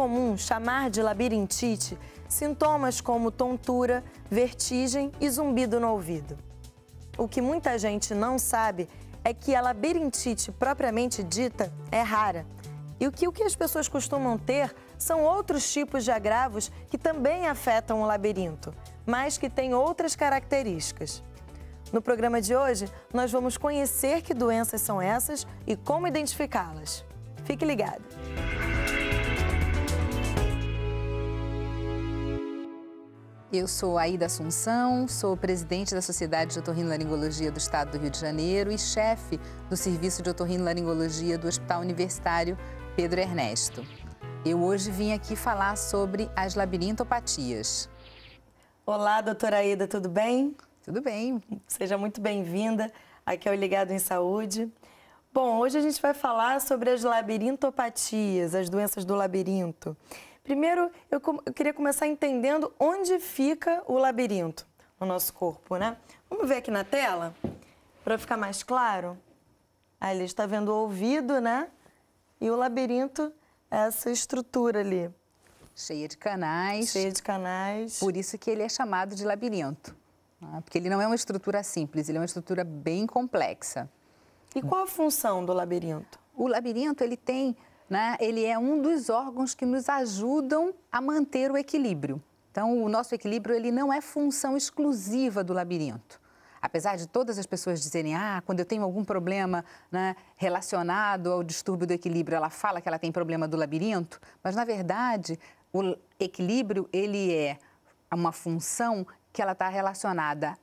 comum chamar de labirintite sintomas como tontura, vertigem e zumbido no ouvido. O que muita gente não sabe é que a labirintite propriamente dita é rara. E o que, o que as pessoas costumam ter são outros tipos de agravos que também afetam o labirinto, mas que têm outras características. No programa de hoje, nós vamos conhecer que doenças são essas e como identificá-las. Fique ligado! Eu sou Aida Assunção, sou presidente da Sociedade de Otorrinolaringologia do Estado do Rio de Janeiro e chefe do Serviço de Otorrinolaringologia do Hospital Universitário Pedro Ernesto. Eu hoje vim aqui falar sobre as labirintopatias. Olá, doutora Aida, tudo bem? Tudo bem. Seja muito bem-vinda aqui ao é Ligado em Saúde. Bom, hoje a gente vai falar sobre as labirintopatias, as doenças do labirinto. Primeiro, eu, eu queria começar entendendo onde fica o labirinto no nosso corpo, né? Vamos ver aqui na tela, para ficar mais claro. Ali está vendo o ouvido, né? E o labirinto, é essa estrutura ali. Cheia de canais. Cheia de canais. Por isso que ele é chamado de labirinto. Né? Porque ele não é uma estrutura simples, ele é uma estrutura bem complexa. E qual a função do labirinto? O labirinto, ele tem né, ele é um dos órgãos que nos ajudam a manter o equilíbrio. Então, o nosso equilíbrio ele não é função exclusiva do labirinto. Apesar de todas as pessoas dizerem, ah, quando eu tenho algum problema né, relacionado ao distúrbio do equilíbrio, ela fala que ela tem problema do labirinto, mas na verdade o equilíbrio ele é uma função que ela está relacionada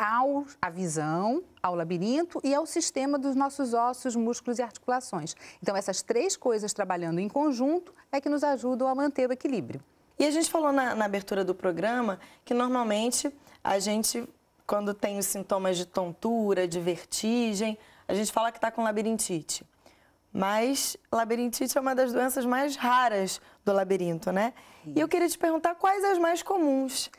ao, à visão, ao labirinto e ao sistema dos nossos ossos, músculos e articulações. Então, essas três coisas trabalhando em conjunto é que nos ajudam a manter o equilíbrio. E a gente falou na, na abertura do programa que normalmente a gente, quando tem os sintomas de tontura, de vertigem, a gente fala que está com labirintite. Mas labirintite é uma das doenças mais raras do labirinto, né? E eu queria te perguntar quais as mais comuns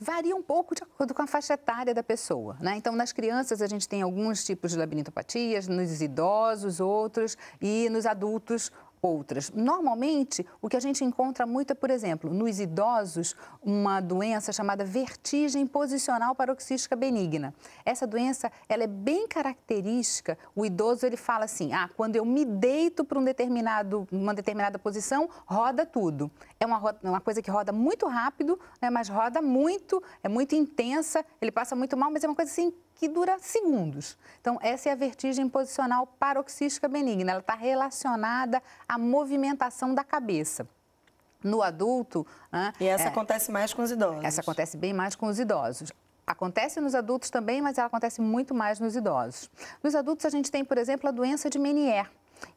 varia um pouco de acordo com a faixa etária da pessoa. Né? Então, nas crianças, a gente tem alguns tipos de labirintopatias, nos idosos, outros, e nos adultos, outras. Normalmente, o que a gente encontra muito é, por exemplo, nos idosos, uma doença chamada vertigem posicional paroxística benigna. Essa doença, ela é bem característica. O idoso, ele fala assim: "Ah, quando eu me deito para um determinado, uma determinada posição, roda tudo". É uma, uma coisa que roda muito rápido, né, mas roda muito, é muito intensa, ele passa muito mal, mas é uma coisa assim que dura segundos. Então, essa é a vertigem posicional paroxística benigna. Ela está relacionada à movimentação da cabeça no adulto. Né, e essa é, acontece mais com os idosos. Essa acontece bem mais com os idosos. Acontece nos adultos também, mas ela acontece muito mais nos idosos. Nos adultos, a gente tem, por exemplo, a doença de Menier,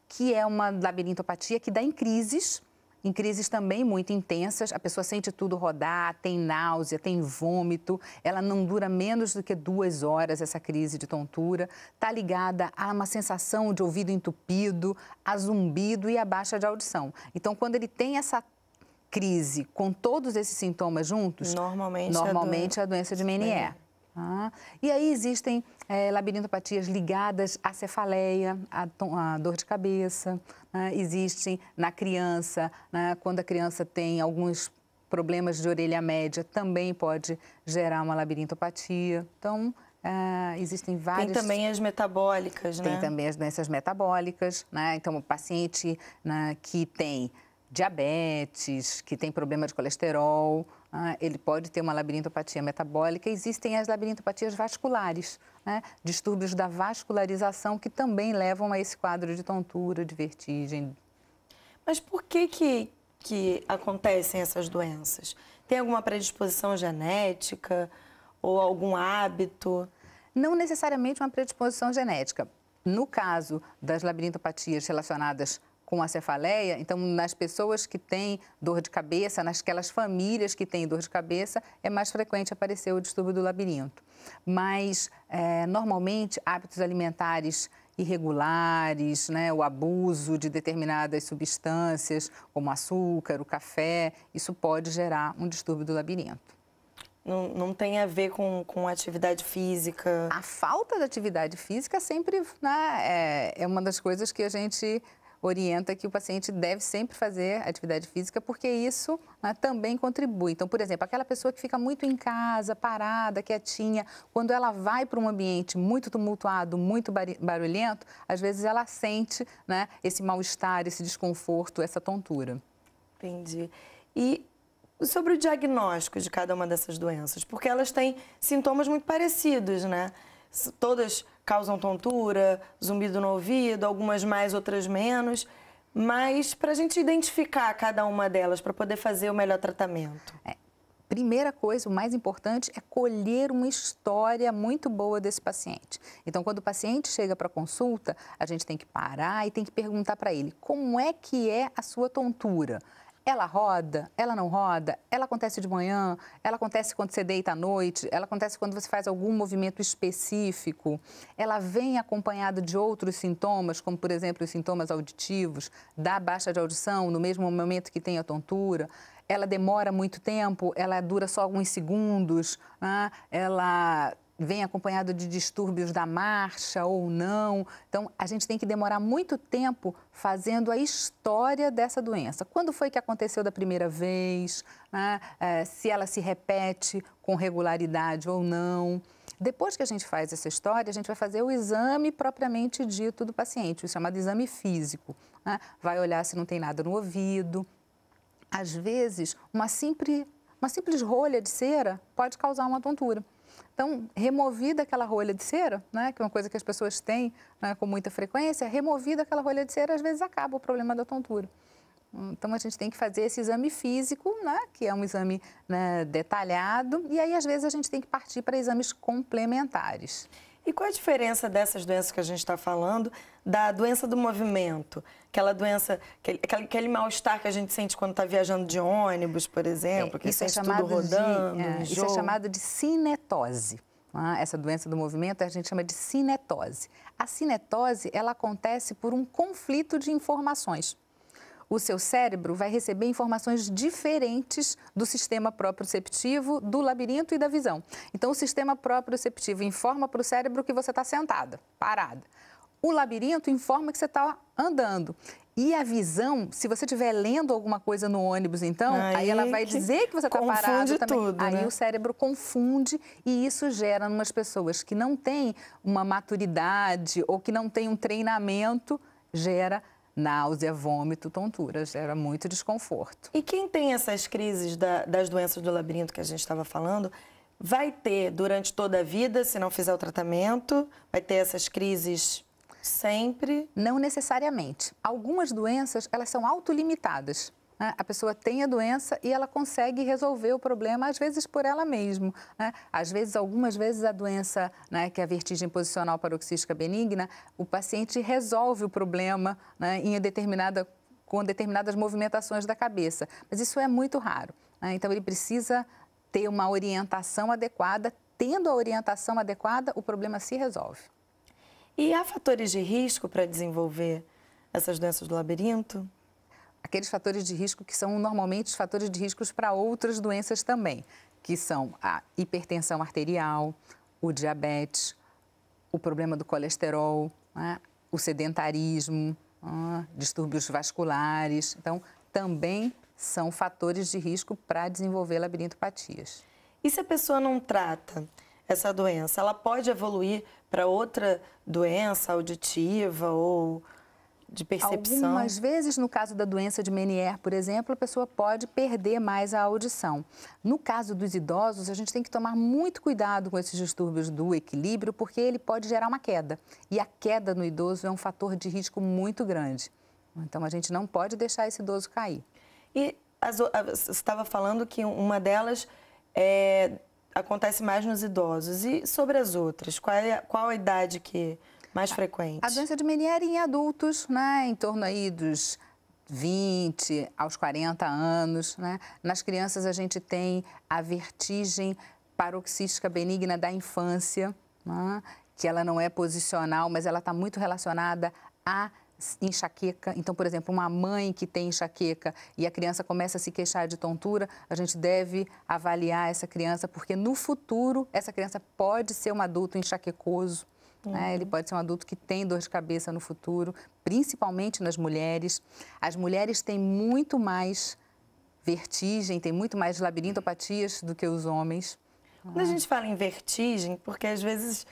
que é uma labirintopatia que dá em crises em crises também muito intensas, a pessoa sente tudo rodar, tem náusea, tem vômito, ela não dura menos do que duas horas essa crise de tontura, está ligada a uma sensação de ouvido entupido, a zumbido e a baixa de audição. Então, quando ele tem essa crise com todos esses sintomas juntos, normalmente, normalmente é a, a doença de Menier. Ah, e aí existem é, labirintopatias ligadas à cefaleia, à, à dor de cabeça. Né? Existem na criança, né? quando a criança tem alguns problemas de orelha média, também pode gerar uma labirintopatia. Então, é, existem várias... Tem também as metabólicas, tem né? Tem também as doenças metabólicas, né? Então, o paciente né, que tem diabetes, que tem problema de colesterol, ah, ele pode ter uma labirintopatia metabólica. Existem as labirintopatias vasculares, né? distúrbios da vascularização que também levam a esse quadro de tontura, de vertigem. Mas por que que, que acontecem essas doenças? Tem alguma predisposição genética ou algum hábito? Não necessariamente uma predisposição genética. No caso das labirintopatias relacionadas com a cefaleia, então nas pessoas que têm dor de cabeça, nasquelas famílias que têm dor de cabeça, é mais frequente aparecer o distúrbio do labirinto. Mas é, normalmente hábitos alimentares irregulares, né, o abuso de determinadas substâncias, como açúcar, o café, isso pode gerar um distúrbio do labirinto. Não, não, tem a ver com, com atividade física. A falta de atividade física sempre né, é, é uma das coisas que a gente orienta que o paciente deve sempre fazer atividade física, porque isso né, também contribui. Então, por exemplo, aquela pessoa que fica muito em casa, parada, quietinha, quando ela vai para um ambiente muito tumultuado, muito barulhento, às vezes ela sente né, esse mal-estar, esse desconforto, essa tontura. Entendi. E sobre o diagnóstico de cada uma dessas doenças, porque elas têm sintomas muito parecidos, né? todas causam tontura, zumbido no ouvido, algumas mais, outras menos mas para a gente identificar cada uma delas, para poder fazer o melhor tratamento? É. Primeira coisa, o mais importante é colher uma história muito boa desse paciente. Então, quando o paciente chega para consulta, a gente tem que parar e tem que perguntar para ele como é que é a sua tontura ela roda, ela não roda, ela acontece de manhã, ela acontece quando você deita à noite, ela acontece quando você faz algum movimento específico, ela vem acompanhada de outros sintomas, como por exemplo os sintomas auditivos, da baixa de audição no mesmo momento que tem a tontura, ela demora muito tempo, ela dura só alguns segundos, né? ela vem acompanhado de distúrbios da marcha ou não. Então, a gente tem que demorar muito tempo fazendo a história dessa doença. Quando foi que aconteceu da primeira vez? Né? É, se ela se repete com regularidade ou não. Depois que a gente faz essa história, a gente vai fazer o exame propriamente dito do paciente, o chamado exame físico. Né? Vai olhar se não tem nada no ouvido. Às vezes, uma simples, uma simples rolha de cera pode causar uma tontura. Então, removida aquela rolha de cera, né, que é uma coisa que as pessoas têm né, com muita frequência, removida aquela rolha de cera, às vezes acaba o problema da tontura. Então, a gente tem que fazer esse exame físico, né, que é um exame né, detalhado, e aí, às vezes, a gente tem que partir para exames complementares. E qual é a diferença dessas doenças que a gente está falando da doença do movimento? Aquela doença, aquele, aquele mal-estar que a gente sente quando está viajando de ônibus, por exemplo, é, que sente é tudo rodando. De, é, isso é, é, é chamado de cinetose. Ah, essa doença do movimento a gente chama de cinetose. A cinetose ela acontece por um conflito de informações o seu cérebro vai receber informações diferentes do sistema proprioceptivo, do labirinto e da visão. Então, o sistema proprioceptivo informa para o cérebro que você está sentada, parada. O labirinto informa que você está andando. E a visão, se você estiver lendo alguma coisa no ônibus, então, aí, aí ela vai dizer que você está parado também. aí né? o cérebro confunde e isso gera em umas pessoas que não têm uma maturidade ou que não têm um treinamento, gera náusea, vômito, tonturas. Era muito desconforto. E quem tem essas crises da, das doenças do labirinto que a gente estava falando, vai ter durante toda a vida, se não fizer o tratamento, vai ter essas crises sempre? Não necessariamente. Algumas doenças, elas são autolimitadas. Né? A pessoa tem a doença e ela consegue resolver o problema, às vezes por ela mesma. Né? Às vezes, algumas vezes, a doença, né, que é a vertigem posicional paroxística benigna, o paciente resolve o problema né, em determinada com determinadas movimentações da cabeça, mas isso é muito raro. Né? Então ele precisa ter uma orientação adequada. Tendo a orientação adequada, o problema se resolve. E há fatores de risco para desenvolver essas doenças do labirinto? aqueles fatores de risco que são normalmente os fatores de riscos para outras doenças também, que são a hipertensão arterial, o diabetes, o problema do colesterol, né? o sedentarismo, distúrbios vasculares. Então, também são fatores de risco para desenvolver labirintopatias. E se a pessoa não trata essa doença, ela pode evoluir para outra doença auditiva ou de percepção. Algumas vezes, no caso da doença de Menier, por exemplo, a pessoa pode perder mais a audição. No caso dos idosos, a gente tem que tomar muito cuidado com esses distúrbios do equilíbrio, porque ele pode gerar uma queda. E a queda no idoso é um fator de risco muito grande. Então, a gente não pode deixar esse idoso cair. E as, você estava falando que uma delas é, acontece mais nos idosos. E sobre as outras? Qual é, qual a idade que mais frequente. A doença de Meniere em adultos, né? Em torno aí dos 20 aos 40 anos, né? Nas crianças a gente tem a vertigem paroxística benigna da infância, né? que ela não é posicional, mas ela está muito relacionada à enxaqueca. Então, por exemplo, uma mãe que tem enxaqueca e a criança começa a se queixar de tontura, a gente deve avaliar essa criança, porque no futuro essa criança pode ser um adulto enxaquecoso. Né? Uhum. Né? Ele pode ser um adulto que tem dor de cabeça no futuro, principalmente nas mulheres. As mulheres têm muito mais vertigem, têm muito mais labirintopatias do que os homens. Quando a gente fala em vertigem, porque às vezes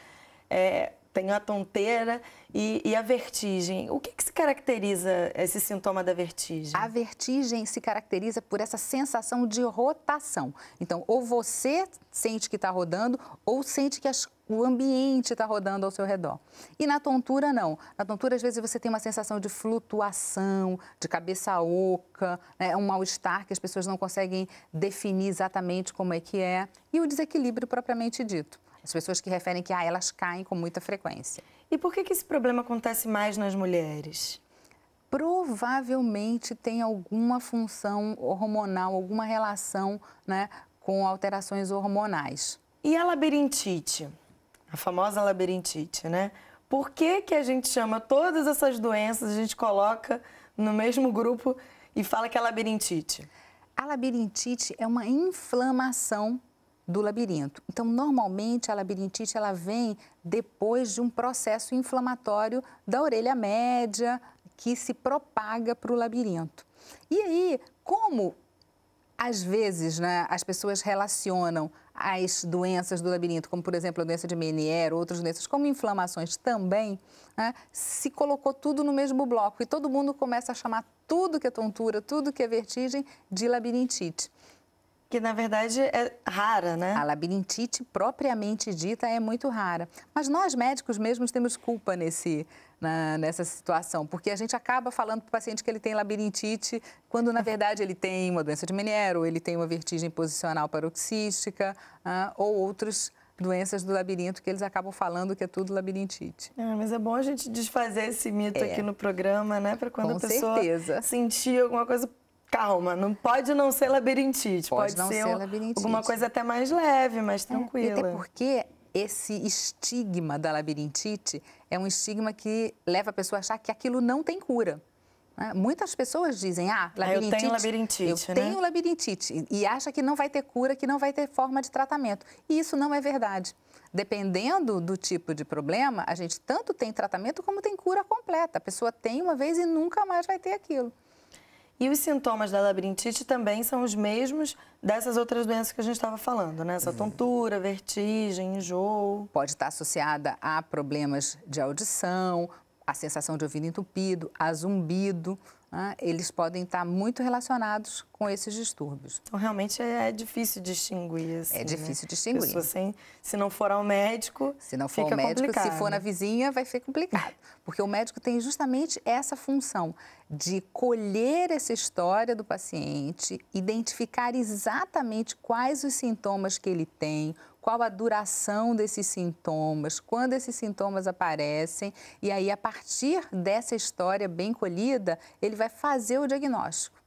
é, tem a tonteira e, e a vertigem. O que, que, se caracteriza esse sintoma da vertigem? A vertigem se caracteriza por essa sensação de rotação. Então, ou você sente que está rodando, ou sente que as o ambiente está rodando ao seu redor. E na tontura, não. Na tontura, às vezes, você tem uma sensação de flutuação, de cabeça oca, né? É um mal-estar que as pessoas não conseguem definir exatamente como é que é. E o desequilíbrio propriamente dito. As pessoas que referem que ah, elas caem com muita frequência. E por que, que esse problema acontece mais nas mulheres? Provavelmente tem alguma função hormonal, alguma relação né, com alterações hormonais. E a labirintite? A famosa labirintite, né? Por que, que a gente chama todas essas doenças, a gente coloca no mesmo grupo e fala que é labirintite? A labirintite é uma inflamação do labirinto. Então, normalmente a labirintite ela vem depois de um processo inflamatório da orelha média que se propaga para o labirinto. E aí, como às vezes né, as pessoas relacionam as doenças do labirinto, como por exemplo a doença de Menier, outras doenças como inflamações também, né, se colocou tudo no mesmo bloco e todo mundo começa a chamar tudo que é tontura, tudo que é vertigem de labirintite que na verdade é rara, né? A labirintite propriamente dita é muito rara. Mas nós médicos mesmos temos culpa nesse, na, nessa situação, porque a gente acaba falando para o paciente que ele tem labirintite, quando na verdade ele tem uma doença de Meniere, ou ele tem uma vertigem posicional paroxística, ah, ou outros doenças do labirinto que eles acabam falando que é tudo labirintite. É, mas é bom a gente desfazer esse mito é. aqui no programa, né? Para quando Com a pessoa certeza. sentir alguma coisa, calma, não pode não ser labirintite, pode, pode ser, ser labirintite. alguma coisa até mais leve, mais é, tranquila. É, até porque esse estigma da labirintite é um estigma que leva a pessoa a achar que aquilo não tem cura. Né? Muitas pessoas dizem, ah, labirintite. Ah, eu tenho labirintite. Eu né? tenho labirintite. E acha que não vai ter cura, que não vai ter forma de tratamento. E isso não é verdade. Dependendo do tipo de problema, a gente tanto tem tratamento como tem cura completa. A pessoa tem uma vez e nunca mais vai ter aquilo. E os sintomas da labirintite também são os mesmos dessas outras doenças que a gente estava falando, né? Essa tontura, vertigem, enjoo. Pode estar tá associada a problemas de audição, a sensação de ouvido entupido, a zumbido né, eles podem estar muito relacionados com esses distúrbios. Então, realmente é, é difícil distinguir. É assim, é difícil né? distinguir. se não for ao médico, se não for ao médico, complicado. se for na vizinha, vai ser complicado, porque o médico tem justamente essa função de colher essa história do paciente, identificar exatamente quais os sintomas que ele tem, qual a duração desses sintomas, quando esses sintomas aparecem, e aí, a partir dessa história bem colhida, ele vai fazer o diagnóstico.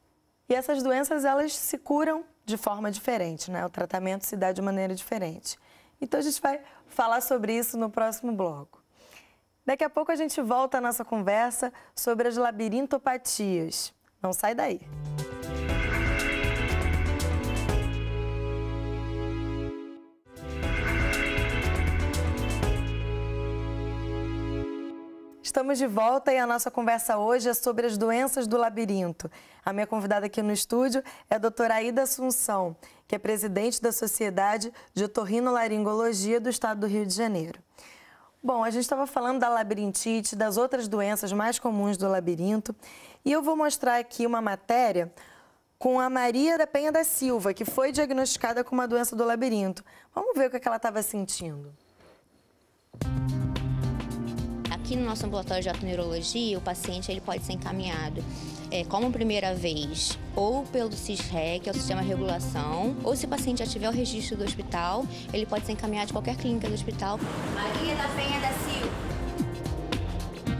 E essas doenças, elas se curam de forma diferente, né? O tratamento se dá de maneira diferente. Então, a gente vai falar sobre isso no próximo bloco. Daqui a pouco a gente volta à nossa conversa sobre as labirintopatias. Não sai daí. Estamos de volta e a nossa conversa hoje é sobre as doenças do labirinto. A minha convidada aqui no estúdio é a doutora Aida Assunção, que é presidente da Sociedade de Otorrinolaringologia do Estado do Rio de Janeiro. Bom, a gente estava falando da labirintite, das outras doenças mais comuns do labirinto, e eu vou mostrar aqui uma matéria com a Maria da Penha da Silva, que foi diagnosticada com uma doença do labirinto. Vamos ver o que, é que ela estava sentindo. Música Aqui no nosso ambulatório de autoneurologia, o paciente ele pode ser encaminhado é, como primeira vez ou pelo CISREC, que é o Sistema de Regulação, ou se o paciente já tiver o registro do hospital, ele pode ser encaminhado de qualquer clínica do hospital. Maria da Penha da Silva.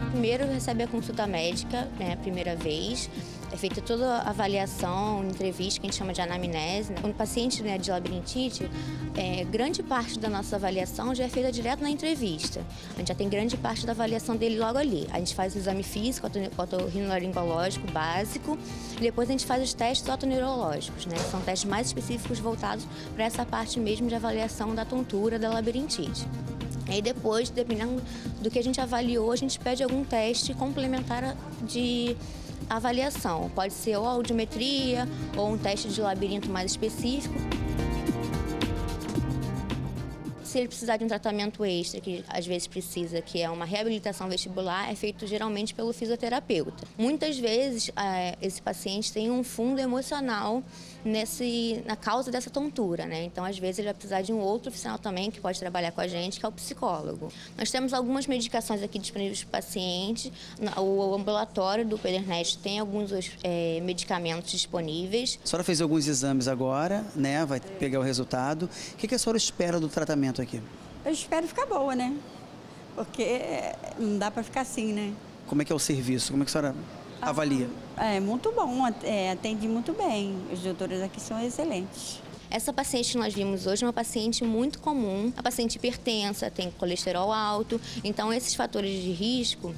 Primeiro recebe a consulta médica, né, a primeira vez, é feita toda a avaliação, entrevista, que a gente chama de anamnese. Né? Quando o paciente né, é de labirintite, é, grande parte da nossa avaliação já é feita direto na entrevista. A gente já tem grande parte da avaliação dele logo ali. A gente faz o exame físico, otorrinolaringológico básico, e depois a gente faz os testes otoneurológicos, né? Que são testes mais específicos voltados para essa parte mesmo de avaliação da tontura da labirintite. E depois, dependendo do que a gente avaliou, a gente pede algum teste complementar de avaliação. Pode ser ou audiometria ou um teste de labirinto mais específico. Se ele precisar de um tratamento extra, que às vezes precisa, que é uma reabilitação vestibular, é feito geralmente pelo fisioterapeuta. Muitas vezes, eh, esse paciente tem um fundo emocional nesse, na causa dessa tontura, né? Então, às vezes, ele vai precisar de um outro oficial também que pode trabalhar com a gente, que é o psicólogo. Nós temos algumas medicações aqui disponíveis para o paciente. O ambulatório do Pedernet tem alguns é, medicamentos disponíveis. A senhora fez alguns exames agora, né? Vai pegar o resultado. O que a senhora espera do tratamento aqui? Eu espero ficar boa, né? Porque é, não dá para ficar assim, né? Como é que é o serviço? Como é que a senhora ah, avalia? É muito bom, é, atende muito bem. Os doutores aqui são excelentes. Essa paciente que nós vimos hoje é uma paciente muito comum, a paciente hipertensa, tem colesterol alto, então esses fatores de risco,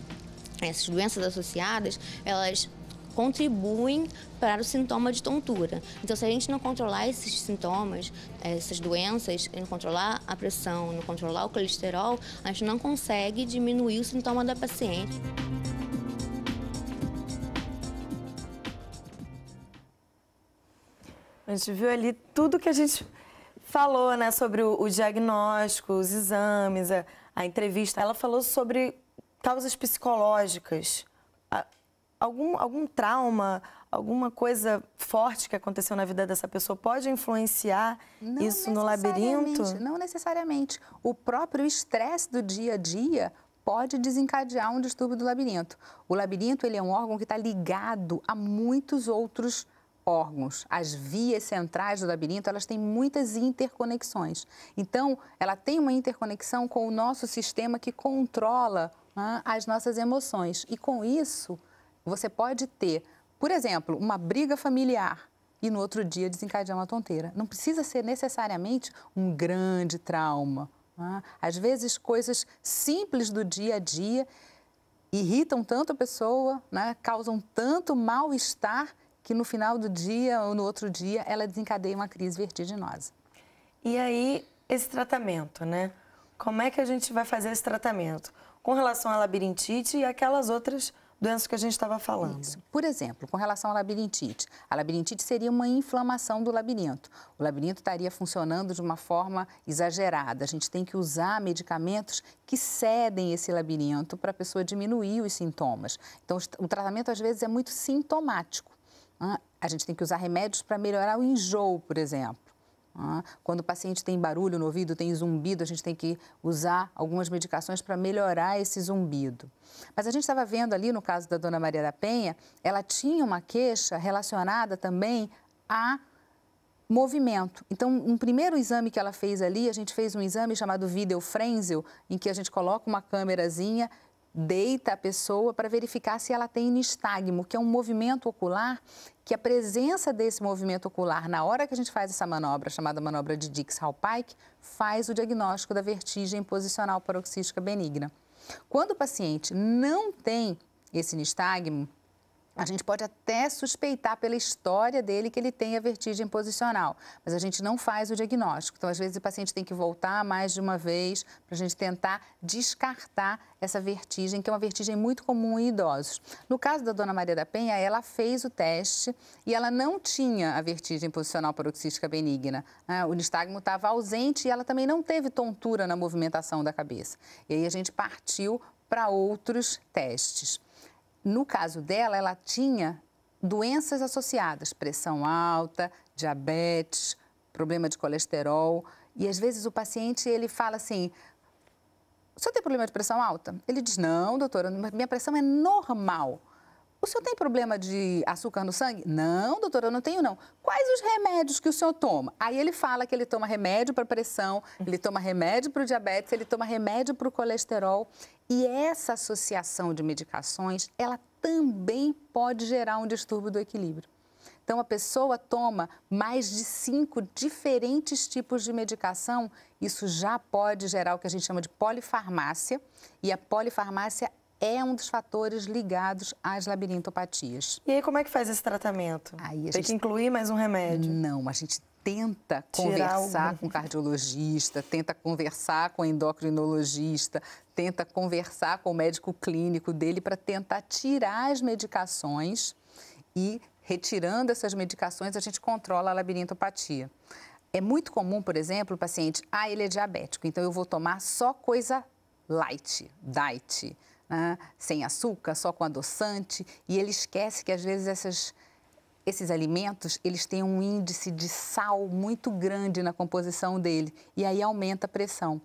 essas doenças associadas, elas contribuem para o sintoma de tontura. Então, se a gente não controlar esses sintomas, essas doenças, não controlar a pressão, não controlar o colesterol, a gente não consegue diminuir o sintoma da paciente. A gente viu ali tudo que a gente falou, né, sobre o, o diagnóstico, os exames, a, a, entrevista. Ela falou sobre causas psicológicas, a, algum, algum trauma, alguma coisa forte que aconteceu na vida dessa pessoa pode influenciar não isso no labirinto? Não necessariamente. O próprio estresse do dia a dia pode desencadear um distúrbio do labirinto. O labirinto ele é um órgão que está ligado a muitos outros órgãos. As vias centrais do labirinto, elas têm muitas interconexões. Então, ela tem uma interconexão com o nosso sistema que controla né, as nossas emoções. E com isso, você pode ter, por exemplo, uma briga familiar e no outro dia desencadear uma tonteira. Não precisa ser necessariamente um grande trauma. Né? Às vezes, coisas simples do dia a dia irritam tanto a pessoa, né, causam tanto mal-estar que no final do dia ou no outro dia ela desencadeia uma crise vertiginosa. E aí, esse tratamento, né? Como é que a gente vai fazer esse tratamento? Com relação à labirintite e aquelas outras doenças que a gente estava falando. Isso. Por exemplo, com relação à labirintite. A labirintite seria uma inflamação do labirinto. O labirinto estaria funcionando de uma forma exagerada. A gente tem que usar medicamentos que cedem esse labirinto para a pessoa diminuir os sintomas. Então, o tratamento às vezes é muito sintomático a gente tem que usar remédios para melhorar o enjoo, por exemplo. Quando o paciente tem barulho no ouvido, tem zumbido, a gente tem que usar algumas medicações para melhorar esse zumbido. Mas a gente estava vendo ali no caso da dona Maria da Penha, ela tinha uma queixa relacionada também a movimento. Então, um primeiro exame que ela fez ali, a gente fez um exame chamado videofrenzel, em que a gente coloca uma câmerazinha deita a pessoa para verificar se ela tem nistagmo, que é um movimento ocular, que a presença desse movimento ocular na hora que a gente faz essa manobra, chamada manobra de Dix-Hallpike, faz o diagnóstico da vertigem posicional paroxística benigna. Quando o paciente não tem esse nistagmo, a gente pode até suspeitar pela história dele que ele tem a vertigem posicional, mas a gente não faz o diagnóstico. Então, às vezes, o paciente tem que voltar mais de uma vez para a gente tentar descartar essa vertigem, que é uma vertigem muito comum em idosos. No caso da dona Maria da Penha, ela fez o teste e ela não tinha a vertigem posicional paroxística benigna. Né? O nistagmo estava ausente e ela também não teve tontura na movimentação da cabeça. E aí a gente partiu para outros testes. No caso dela, ela tinha doenças associadas, pressão alta, diabetes, problema de colesterol. E às vezes o paciente ele fala assim: o senhor tem problema de pressão alta? Ele diz: não, doutora, minha pressão é normal. O senhor tem problema de açúcar no sangue? Não, doutora, eu não tenho, não. Quais os remédios que o senhor toma? Aí ele fala que ele toma remédio para pressão, ele toma remédio para o diabetes, ele toma remédio para o colesterol. E essa associação de medicações, ela também pode gerar um distúrbio do equilíbrio. Então, a pessoa toma mais de cinco diferentes tipos de medicação, isso já pode gerar o que a gente chama de polifarmácia, e a polifarmácia é um dos fatores ligados às labirintopatias. E aí, como é que faz esse tratamento? Aí, Tem gente... que incluir mais um remédio? Não, a gente tenta conversar o... com o cardiologista, tenta conversar com o endocrinologista, tenta conversar com o médico clínico dele para tentar tirar as medicações e retirando essas medicações a gente controla a labirintopatia. É muito comum, por exemplo, o paciente, ah, ele é diabético, então eu vou tomar só coisa light, diet, né? sem açúcar, só com adoçante, e ele esquece que às vezes essas esses alimentos, eles têm um índice de sal muito grande na composição dele e aí aumenta a pressão.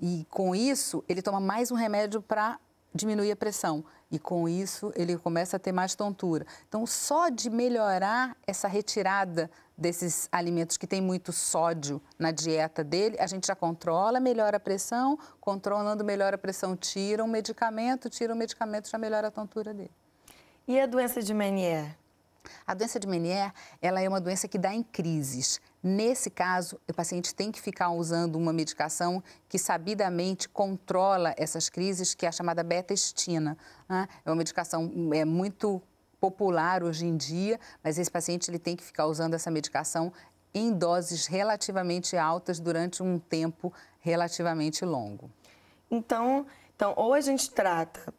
E com isso, ele toma mais um remédio para diminuir a pressão e com isso ele começa a ter mais tontura. Então, só de melhorar essa retirada desses alimentos que tem muito sódio na dieta dele, a gente já controla, melhora a pressão, controlando melhor a pressão, tira um medicamento, tira um medicamento, já melhora a tontura dele. E a doença de Menier? A doença de Menier, ela é uma doença que dá em crises. Nesse caso, o paciente tem que ficar usando uma medicação que sabidamente controla essas crises, que é a chamada beta-estina. Né? É uma medicação é muito popular hoje em dia, mas esse paciente ele tem que ficar usando essa medicação em doses relativamente altas durante um tempo relativamente longo. Então, então ou a gente trata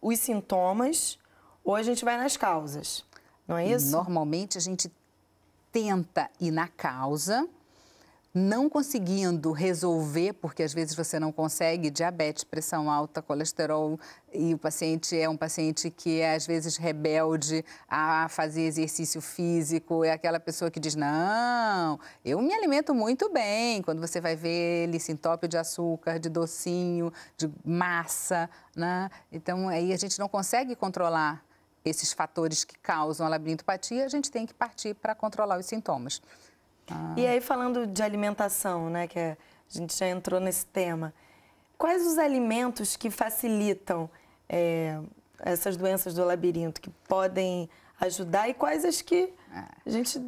os sintomas, ou a gente vai nas causas. Não é isso? Normalmente a gente tenta ir na causa, não conseguindo resolver, porque às vezes você não consegue, diabetes, pressão alta, colesterol, e o paciente é um paciente que é às vezes rebelde a fazer exercício físico, é aquela pessoa que diz: Não, eu me alimento muito bem. Quando você vai ver, ele se entope de açúcar, de docinho, de massa, né? Então aí a gente não consegue controlar esses fatores que causam a labirintopatia, a gente tem que partir para controlar os sintomas. Ah. E aí, falando de alimentação, né, que é, a gente já entrou nesse tema, quais os alimentos que facilitam é, essas doenças do labirinto, que podem ajudar e quais as que é. a gente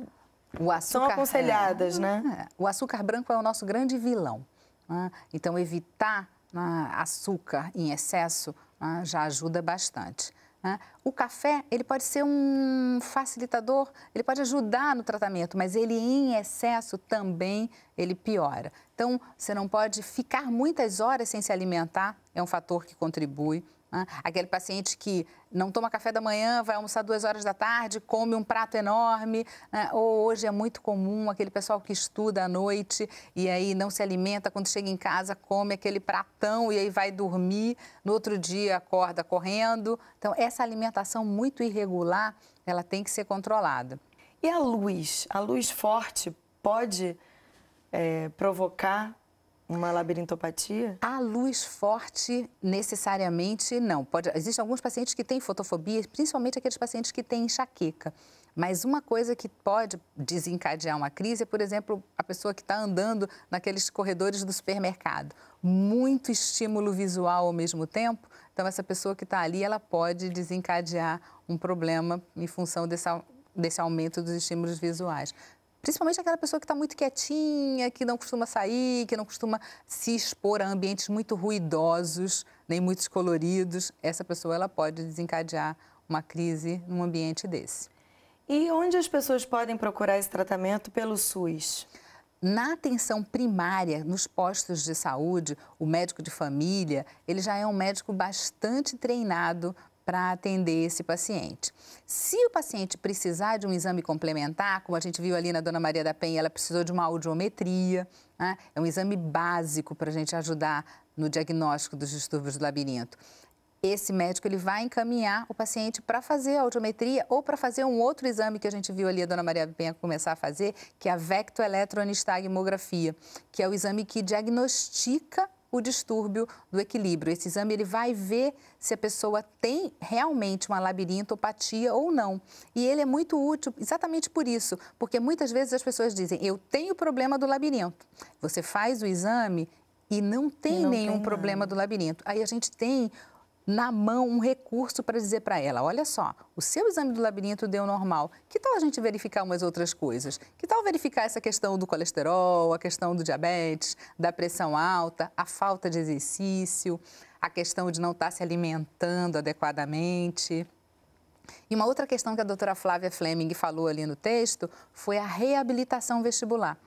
açúcar, são aconselhadas, é, né? É. O açúcar branco é o nosso grande vilão. Né? Então, evitar né, açúcar em excesso né, já ajuda bastante. Né? O café ele pode ser um facilitador, ele pode ajudar no tratamento, mas ele em excesso também ele piora. Então você não pode ficar muitas horas sem se alimentar, é um fator que contribui. Né? Aquele paciente que não toma café da manhã, vai almoçar duas horas da tarde, come um prato enorme. Né? Ou hoje é muito comum aquele pessoal que estuda à noite e aí não se alimenta, quando chega em casa come aquele pratão e aí vai dormir, no outro dia acorda correndo. Então, essa alimentação muito irregular, ela tem que ser controlada. E a luz? A luz forte pode é, provocar uma labirintopatia? A luz forte, necessariamente, não. Pode, existem alguns pacientes que têm fotofobia, principalmente aqueles pacientes que têm enxaqueca. Mas uma coisa que pode desencadear uma crise é, por exemplo, a pessoa que está andando naqueles corredores do supermercado. Muito estímulo visual ao mesmo tempo. Então, essa pessoa que está ali, ela pode desencadear um problema em função dessa, desse aumento dos estímulos visuais. Principalmente aquela pessoa que está muito quietinha, que não costuma sair, que não costuma se expor a ambientes muito ruidosos, nem muito coloridos. Essa pessoa ela pode desencadear uma crise num ambiente desse. E onde as pessoas podem procurar esse tratamento pelo SUS? Na atenção primária, nos postos de saúde, o médico de família, ele já é um médico bastante treinado para atender esse paciente. Se o paciente precisar de um exame complementar, como a gente viu ali na Dona Maria da Penha, ela precisou de uma audiometria, né? é um exame básico para a gente ajudar no diagnóstico dos distúrbios do labirinto esse médico ele vai encaminhar o paciente para fazer a audiometria ou para fazer um outro exame que a gente viu ali a dona Maria Penha começar a fazer, que é a vectoeletroanistagmografia, que é o exame que diagnostica o distúrbio do equilíbrio. Esse exame ele vai ver se a pessoa tem realmente uma labirintopatia ou não. E ele é muito útil exatamente por isso, porque muitas vezes as pessoas dizem: "Eu tenho problema do labirinto". Você faz o exame e não tem e não nenhum tem problema do labirinto. Aí a gente tem na mão um recurso para dizer para ela: olha só, o seu exame do labirinto deu normal. Que tal a gente verificar umas outras coisas? Que tal verificar essa questão do colesterol, a questão do diabetes, da pressão alta, a falta de exercício, a questão de não estar tá se alimentando adequadamente? E uma outra questão que a doutora Flávia Fleming falou ali no texto foi a reabilitação vestibular,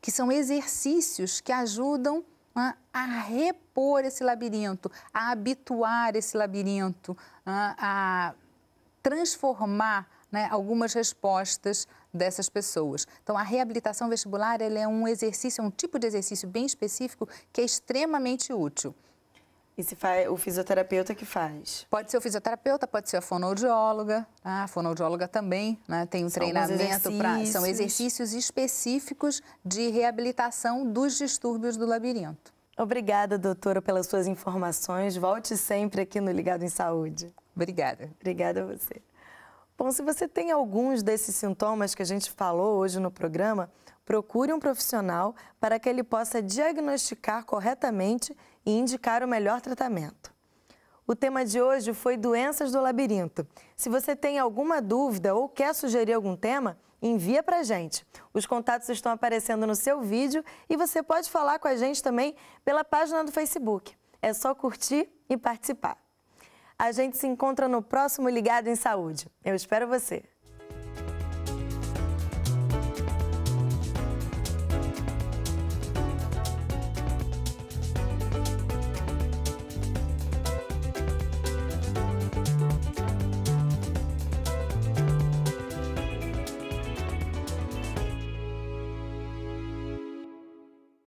que são exercícios que ajudam a repor esse labirinto, a habituar esse labirinto, a transformar né, algumas respostas dessas pessoas. Então, a reabilitação vestibular é um exercício, é um tipo de exercício bem específico que é extremamente útil. E se faz o fisioterapeuta que faz? Pode ser o fisioterapeuta, pode ser a fonoaudióloga. Ah, a fonoaudióloga também né, tem um são treinamento para. São exercícios específicos de reabilitação dos distúrbios do labirinto. Obrigada, doutora, pelas suas informações. Volte sempre aqui no Ligado em Saúde. Obrigada. Obrigada a você. Bom, se você tem alguns desses sintomas que a gente falou hoje no programa, procure um profissional para que ele possa diagnosticar corretamente e indicar o melhor tratamento. O tema de hoje foi doenças do labirinto. Se você tem alguma dúvida ou quer sugerir algum tema, envia para a gente. Os contatos estão aparecendo no seu vídeo e você pode falar com a gente também pela página do Facebook. É só curtir e participar. A gente se encontra no próximo Ligado em Saúde. Eu espero você.